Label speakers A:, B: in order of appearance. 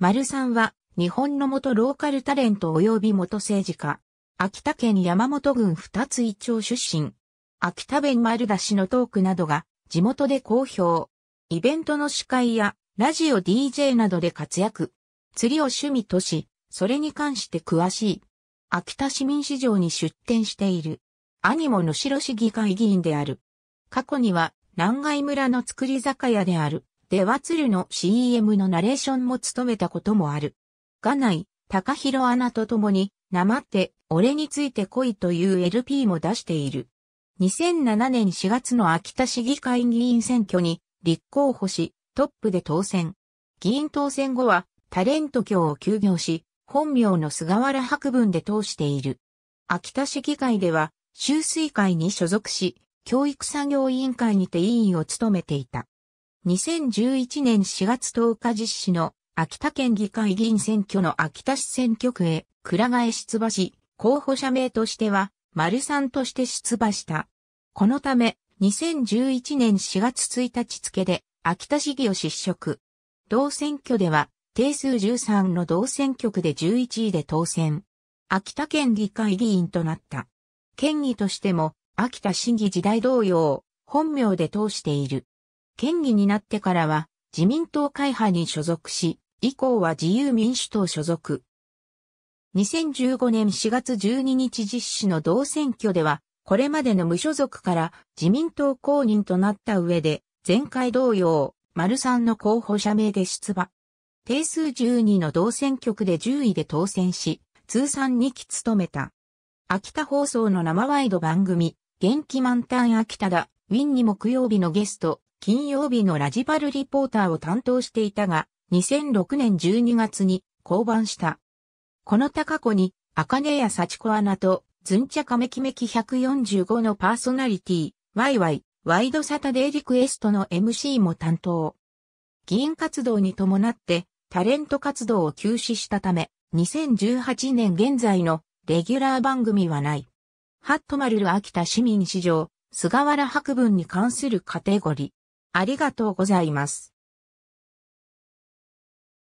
A: 丸さんは、日本の元ローカルタレント及び元政治家。秋田県山本郡二つ一町出身。秋田弁丸出しのトークなどが地元で好評。イベントの司会やラジオ DJ などで活躍。釣りを趣味とし、それに関して詳しい。秋田市民市場に出展している。兄も野城市議会議員である。過去には南外村の作り酒屋である。では鶴の CM のナレーションも務めたこともある。がない、高弘アナと共に、生って、俺について来いという LP も出している。2007年4月の秋田市議会議員選挙に立候補し、トップで当選。議員当選後はタレント業を休業し、本名の菅原博文で通している。秋田市議会では、修水会に所属し、教育作業委員会にて委員を務めていた。2011年4月10日実施の秋田県議会議員選挙の秋田市選挙区へ、倉替出馬し、候補者名としては、丸さんとして出馬した。このため、2011年4月1日付で、秋田市議を失職。同選挙では、定数13の同選挙区で11位で当選。秋田県議会議員となった。県議としても、秋田市議時代同様、本名で通している。県議になってからは自民党会派に所属し、以降は自由民主党所属。2015年4月12日実施の同選挙では、これまでの無所属から自民党公認となった上で、前回同様、丸3の候補者名で出馬。定数12の同選挙区で10位で当選し、通算2期務めた。秋田放送の生ワイド番組、元気満タン秋田だ、ウィンに木曜日のゲスト、金曜日のラジバルリポーターを担当していたが、2006年12月に降板した。この高子に、茜や幸子アナと、ズンチャカメキメキ145のパーソナリティ、ワイワイ、ワイドサタデーリクエストの MC も担当。議員活動に伴って、タレント活動を休止したため、2018年現在のレギュラー番組はない。ハットマルル秋田市民市場、菅原博文に関するカテゴリー。ありがとうございます。